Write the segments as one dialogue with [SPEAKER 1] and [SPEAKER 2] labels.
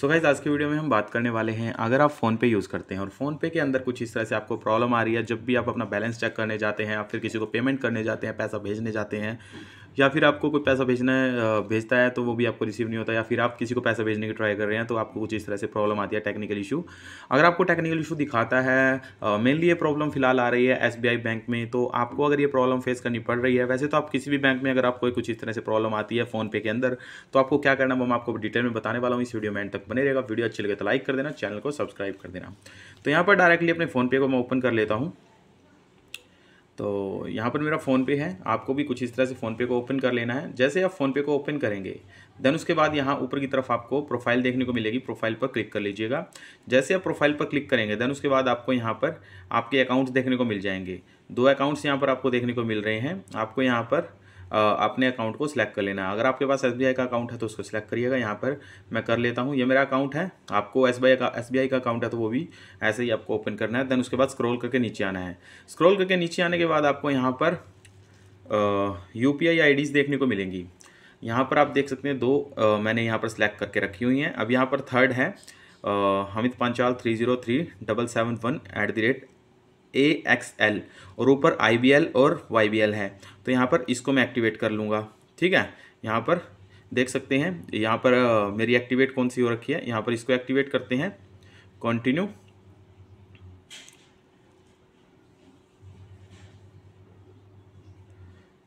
[SPEAKER 1] सो so guys आज के video में हम बात करने वाले हैं अगर आप फ़ोन पे यूज़ करते हैं और फ़ोन पे के अंदर कुछ इस तरह से आपको प्रॉब्लम आ रही है जब भी आप अपना बैलेंस चेक करने जाते हैं या फिर किसी को पेमेंट करने जाते हैं पैसा भेजने जाते हैं या फिर आपको कोई पैसा भेजना है भेजता है तो वो भी आपको रिसीव नहीं होता या फिर आप किसी को पैसा भेजने की ट्राई कर रहे हैं तो आपको कुछ इस तरह से प्रॉब्लम आती है टेक्निकल इशू अगर आपको टेक्निकल इशू दिखाता है मेनली ये प्रॉब्लम फिलहाल आ रही है एस बैंक में तो आपको अगर ये प्रॉब्लम फेस करनी पड़ रही है वैसे तो आप किसी भी बैंक में अगर आपको कुछ इस तरह से प्रॉब्लम आती है फ़ोनपे के अंदर तो आपको क्या करना मैं आपको डिटेल में बताने वाला हूँ इस वीडियो में एंड तक बने रहेगा वीडियो अच्छी लगे तो लाइक कर देना चैनल को सब्सक्राइब कर देना तो यहाँ पर डायरेक्टली अपने फ़ोनपे को मैं ओपन कर लेता हूँ तो यहाँ पर मेरा फ़ोनपे है आपको भी कुछ इस तरह से फ़ोनपे को ओपन कर लेना है जैसे आप फ़ोनपे को ओपन करेंगे देन उसके बाद यहाँ ऊपर की तरफ आपको प्रोफाइल देखने को मिलेगी प्रोफाइल पर क्लिक कर लीजिएगा जैसे आप प्रोफाइल पर क्लिक करेंगे देन उसके बाद आपको यहाँ पर आपके अकाउंट्स देखने को मिल जाएंगे दो अकाउंट्स यहाँ पर आपको देखने को मिल रहे हैं आपको यहाँ पर अपने अकाउंट को सिलेक्ट कर लेना है अगर आपके पास एस का अकाउंट है तो उसको सिलेक्ट करिएगा यहाँ पर मैं कर लेता हूँ ये मेरा अकाउंट है आपको एस का एस का अकाउंट है तो वो भी ऐसे ही आपको ओपन करना है देन उसके बाद स्क्रोल करके नीचे आना है स्क्रोल करके नीचे आने के बाद आपको यहाँ पर यू पी आई देखने को मिलेंगी यहाँ पर आप देख सकते हैं दो आ, मैंने यहाँ पर सिलेक्ट करके रखी हुई हैं अब यहाँ पर थर्ड है Hamit Panchal three zero three double seven one eight the rate A X L और ऊपर आई बी एल और वाई बी एल है तो यहाँ पर इसको मैं एक्टिवेट कर लूँगा ठीक है यहाँ पर देख सकते हैं यहाँ पर मेरी एक्टिवेट कौन सी हो रखी है यहाँ पर इसको एक्टिवेट करते हैं कंटिन्यू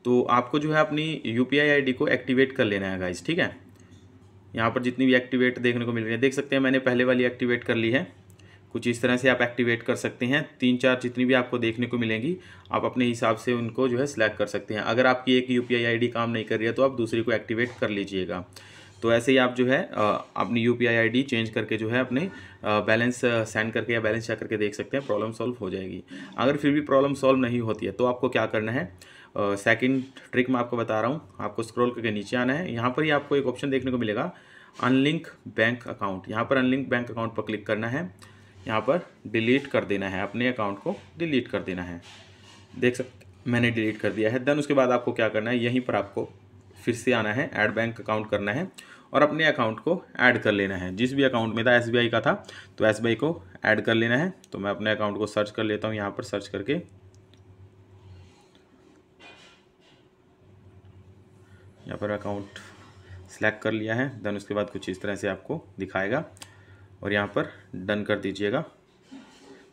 [SPEAKER 1] तो आपको जो है अपनी U P I I D को एक्टिवेट कर लेना है गाइज ठीक है यहाँ पर जितनी भी एक्टिवेट देखने को मिल रही है देख सकते हैं मैंने पहले वाली एक्टिवेट कर ली है कुछ इस तरह से आप एक्टिवेट कर सकते हैं तीन चार जितनी भी आपको देखने को मिलेंगी आप अपने हिसाब से उनको जो है सिलेक्ट कर सकते हैं अगर आपकी एक यू पी काम नहीं कर रही है तो आप दूसरी को एक्टिवेट कर लीजिएगा तो ऐसे ही आप जो है अपनी यू पी चेंज करके जो है अपने बैलेंस सेंड करके या बैलेंस चेक करके देख सकते हैं प्रॉब्लम सॉल्व हो जाएगी अगर फिर भी प्रॉब्लम सॉल्व नहीं होती है तो आपको क्या करना है सेकंड ट्रिक मैं आपको बता रहा हूँ आपको स्क्रॉल करके नीचे आना है यहाँ पर ही आपको एक ऑप्शन देखने को मिलेगा अनलिंक बैंक अकाउंट यहाँ पर अनलिंक बैंक अकाउंट पर क्लिक करना है यहाँ पर डिलीट कर देना है अपने अकाउंट को डिलीट कर देना है देख सकते मैंने डिलीट कर दिया है देन उसके बाद आपको क्या करना है यहीं पर आपको फिर से आना है ऐड बैंक अकाउंट करना है और अपने अकाउंट को ऐड कर लेना है जिस भी अकाउंट में था एस का था तो एस को ऐड कर लेना है तो मैं अपने अकाउंट को सर्च कर लेता हूँ यहाँ पर सर्च करके यहाँ पर अकाउंट सेलेक्ट कर लिया है देन उसके बाद कुछ इस तरह से आपको दिखाएगा और यहाँ पर डन कर दीजिएगा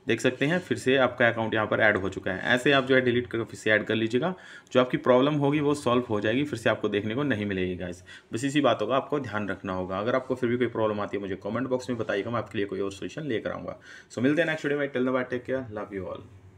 [SPEAKER 1] देख सकते हैं फिर से आपका अकाउंट यहाँ पर ऐड हो चुका है ऐसे आप जो है डिलीट करके फिर से ऐड कर लीजिएगा जो आपकी प्रॉब्लम होगी वो सॉल्व हो जाएगी फिर से आपको देखने को नहीं मिलेगी गाइस बस इसी बातों का आपको ध्यान रखना होगा अगर आपको फिर भी कोई प्रॉब्लम आती है मुझे कमेंट बॉक्स में बताइएगा मैं आपके लिए कोई और सोल्यूशन लेकर आऊँगा सो मिलते हैं नेक्स्ट वीडियो में till then bye take care love you all